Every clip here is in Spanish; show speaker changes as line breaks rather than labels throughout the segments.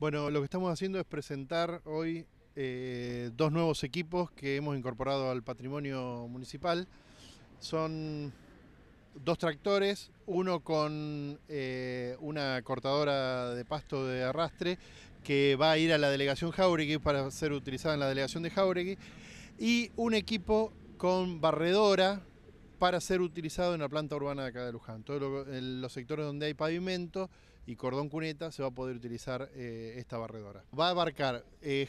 Bueno, lo que estamos haciendo es presentar hoy eh, dos nuevos equipos que hemos incorporado al patrimonio municipal. Son dos tractores, uno con eh, una cortadora de pasto de arrastre que va a ir a la delegación Jauregui para ser utilizada en la delegación de Jauregui y un equipo con barredora para ser utilizado en la planta urbana de acá de Luján. Todos los sectores donde hay pavimento y cordón cuneta se va a poder utilizar eh, esta barredora. Va a abarcar eh,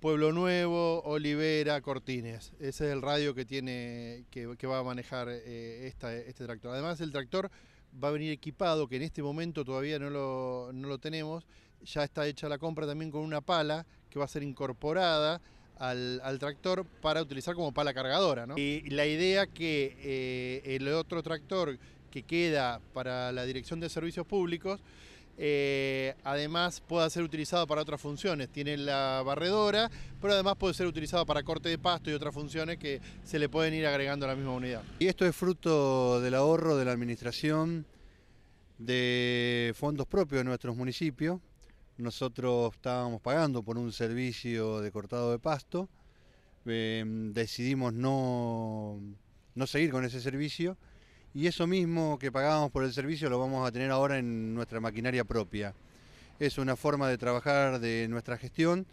Pueblo Nuevo, Olivera, Cortines. Ese es el radio que, tiene, que, va a manejar eh, esta, este tractor. Además el tractor va a venir equipado, que en este momento todavía no lo, tenemos. Ya está hecha la compra también con una pala que va a ser incorporada al, tractor para utilizar como pala cargadora. Y la idea que eh, el otro tractor que queda para la Dirección de Servicios Públicos, eh, además pueda ser utilizado para otras funciones. Tiene la barredora, pero además puede ser utilizado para corte de pasto y otras funciones que se le pueden ir agregando a la misma unidad.
Y esto es fruto del ahorro de la administración de fondos propios de nuestros municipios. Nosotros estábamos pagando por un servicio de cortado de pasto. Em, decidimos no seguir con ese servicio y eso mismo que pagábamos por el servicio lo vamos a tener ahora en nuestra maquinaria propia. Es una forma de trabajar de nuestra gestión,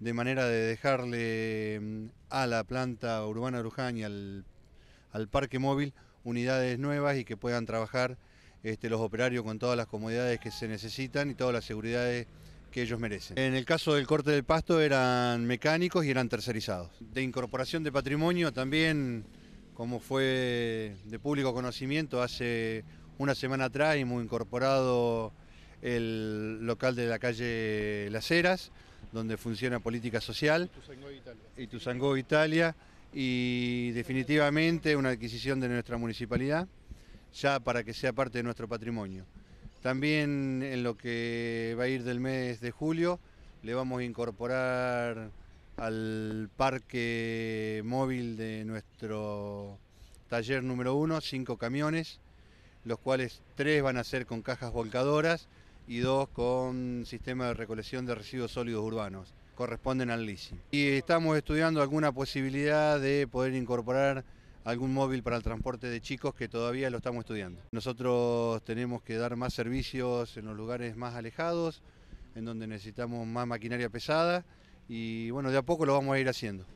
de manera de dejarle mm, a la planta urbana Luján y al, parque móvil unidades nuevas y que puedan trabajar este, los operarios con todas las comodidades que se necesitan y todas las seguridades que ellos merecen. En el caso del corte del pasto eran mecánicos y eran tercerizados. De incorporación de patrimonio también como fue de público conocimiento hace una semana atrás, hemos incorporado el local de la calle Las Heras, donde funciona política social, y Tuzangó Italia, y definitivamente una adquisición de nuestra municipalidad, ya para que sea parte de nuestro patrimonio. También en lo que va a ir del mes de julio, le vamos a incorporar al parque móvil de nuestro taller número uno, cinco camiones, los cuales tres van a ser con cajas volcadoras y dos con sistema de recolección de residuos sólidos urbanos, corresponden al leasing. Y estamos estudiando alguna posibilidad de poder incorporar algún móvil para el transporte de chicos que todavía lo estamos estudiando. Nosotros tenemos que dar más servicios en los lugares más alejados, en donde necesitamos más maquinaria pesada y bueno, de a poco lo vamos a ir haciendo.